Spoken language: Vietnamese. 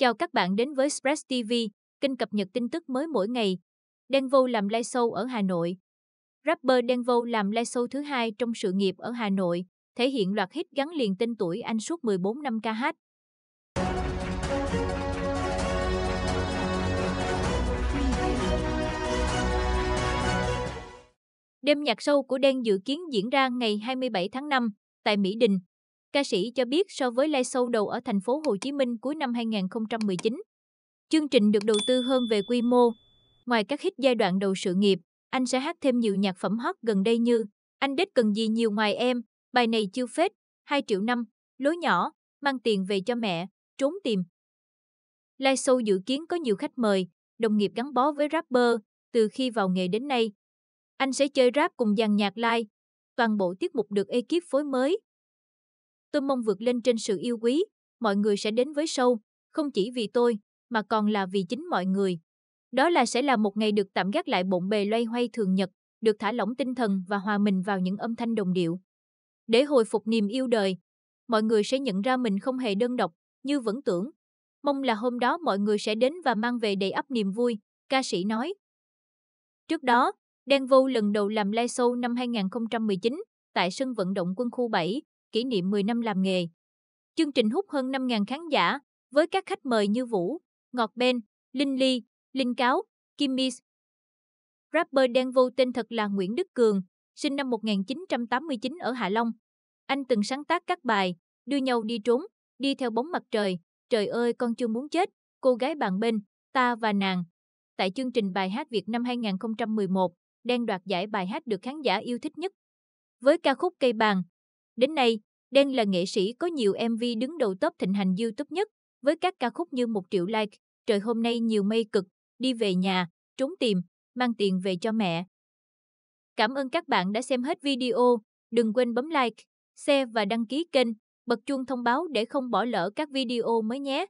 Chào các bạn đến với Express TV, kênh cập nhật tin tức mới mỗi ngày. Vô làm live show ở Hà Nội. Rapper Vô làm live show thứ hai trong sự nghiệp ở Hà Nội, thể hiện loạt hit gắn liền tên tuổi anh suốt 14 năm ca hát. Đêm nhạc sâu của Đen dự kiến diễn ra ngày 27 tháng 5 tại Mỹ Đình. Ca sĩ cho biết so với live show đầu ở thành phố Hồ Chí Minh cuối năm 2019, chương trình được đầu tư hơn về quy mô. Ngoài các hit giai đoạn đầu sự nghiệp, anh sẽ hát thêm nhiều nhạc phẩm hot gần đây như Anh Đết Cần Gì Nhiều Ngoài Em, bài này chưa phết, 2 triệu năm, lối nhỏ, mang tiền về cho mẹ, trốn tìm. Live show dự kiến có nhiều khách mời, đồng nghiệp gắn bó với rapper từ khi vào nghề đến nay. Anh sẽ chơi rap cùng dàn nhạc live. Toàn bộ tiết mục được ekip phối mới, Tôi mong vượt lên trên sự yêu quý, mọi người sẽ đến với show, không chỉ vì tôi, mà còn là vì chính mọi người. Đó là sẽ là một ngày được tạm gác lại bộn bề loay hoay thường nhật, được thả lỏng tinh thần và hòa mình vào những âm thanh đồng điệu. Để hồi phục niềm yêu đời, mọi người sẽ nhận ra mình không hề đơn độc, như vẫn tưởng. Mong là hôm đó mọi người sẽ đến và mang về đầy ắp niềm vui, ca sĩ nói. Trước đó, Đen Vô lần đầu làm live show năm 2019 tại sân vận động quân khu 7, kỷ niệm 10 năm làm nghề. Chương trình hút hơn 5.000 khán giả, với các khách mời như Vũ, Ngọt Ben, Linh Ly, Linh Cáo, Kim Miss. Rapper đen vô tên thật là Nguyễn Đức Cường, sinh năm 1989 ở Hạ Long. Anh từng sáng tác các bài, đưa nhau đi trốn, đi theo bóng mặt trời, trời ơi con chưa muốn chết, cô gái bạn bên, ta và nàng. Tại chương trình bài hát Việt năm 2011, đang đoạt giải bài hát được khán giả yêu thích nhất. Với ca khúc Cây Bàn, Đến nay, Đen là nghệ sĩ có nhiều MV đứng đầu top thịnh hành YouTube nhất, với các ca khúc như một triệu like, trời hôm nay nhiều mây cực, đi về nhà, trốn tìm, mang tiền về cho mẹ. Cảm ơn các bạn đã xem hết video, đừng quên bấm like, share và đăng ký kênh, bật chuông thông báo để không bỏ lỡ các video mới nhé.